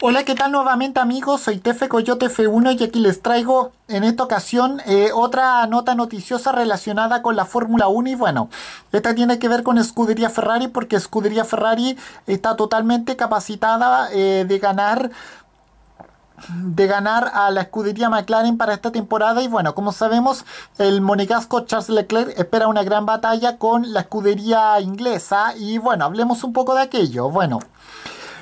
Hola, ¿qué tal nuevamente amigos? Soy Tefe Coyote F1 y aquí les traigo en esta ocasión eh, otra nota noticiosa relacionada con la Fórmula 1 y bueno, esta tiene que ver con Escudería Ferrari porque Escudería Ferrari está totalmente capacitada eh, de ganar de ganar a la escudería McLaren para esta temporada y bueno, como sabemos el monegasco Charles Leclerc espera una gran batalla con la escudería inglesa y bueno, hablemos un poco de aquello. Bueno,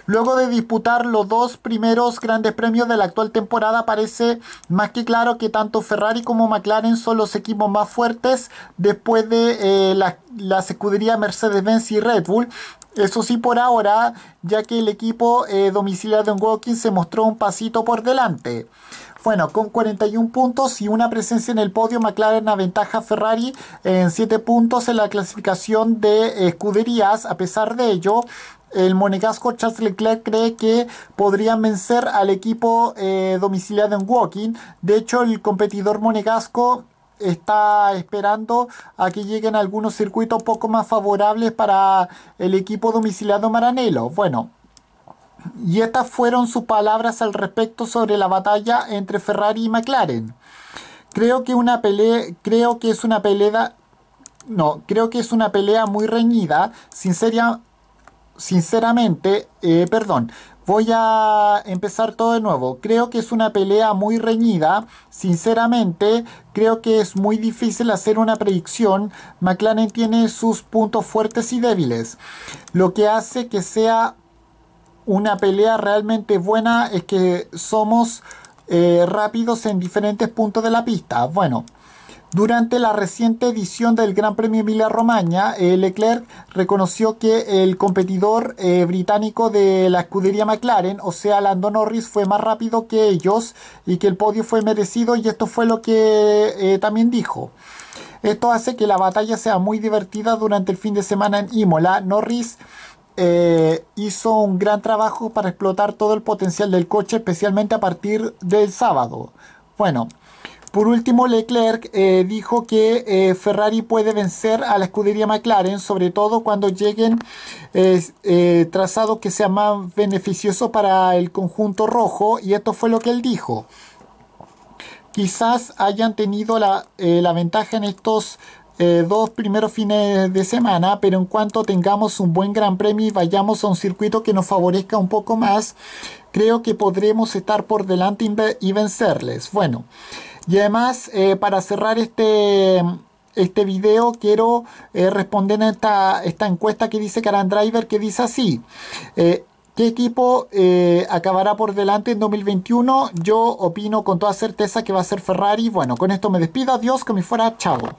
Luego de disputar los dos primeros grandes premios de la actual temporada, parece más que claro que tanto Ferrari como McLaren son los equipos más fuertes después de eh, la, las escuderías Mercedes-Benz y Red Bull. Eso sí por ahora, ya que el equipo eh, domiciliado en Watkins se mostró un pasito por delante. Bueno, con 41 puntos y una presencia en el podio, McLaren aventaja a Ferrari en 7 puntos en la clasificación de eh, escuderías. A pesar de ello, el monegasco Charles Leclerc cree que podrían vencer al equipo eh, domiciliado en Woking. De hecho, el competidor monegasco está esperando a que lleguen algunos circuitos poco más favorables para el equipo domiciliado Maranello. Bueno, y estas fueron sus palabras al respecto sobre la batalla entre Ferrari y McLaren. Creo que una pelea, creo que es una pelea, no, creo que es una pelea muy reñida. Sinceria, sinceramente, eh, perdón, voy a empezar todo de nuevo. Creo que es una pelea muy reñida. Sinceramente, creo que es muy difícil hacer una predicción. McLaren tiene sus puntos fuertes y débiles. Lo que hace que sea una pelea realmente buena es que somos eh, rápidos en diferentes puntos de la pista. Bueno, durante la reciente edición del Gran Premio Emilia Romagna, Leclerc reconoció que el competidor eh, británico de la escudería McLaren, o sea, Lando Norris, fue más rápido que ellos y que el podio fue merecido y esto fue lo que eh, también dijo. Esto hace que la batalla sea muy divertida durante el fin de semana en Imola. Norris eh, hizo un gran trabajo para explotar todo el potencial del coche, especialmente a partir del sábado. Bueno, por último, Leclerc eh, dijo que eh, Ferrari puede vencer a la escudería McLaren, sobre todo cuando lleguen eh, trazados que sean más beneficiosos para el conjunto rojo, y esto fue lo que él dijo. Quizás hayan tenido la, ventaja en estos dos primeros fines de semana, pero en cuanto tengamos un buen gran premio y vayamos a un circuito que nos favorezca un poco más, creo que podremos estar por delante y vencerles. Bueno, y además, eh, para cerrar este, este video, quiero eh, responder a esta, esta, encuesta que dice Karan Driver, que dice así. Eh, ¿Qué equipo eh, acabará por delante en 2021? Yo opino con toda certeza que va a ser Ferrari. Bueno, con esto me despido. Adiós, que me fuera. Chao.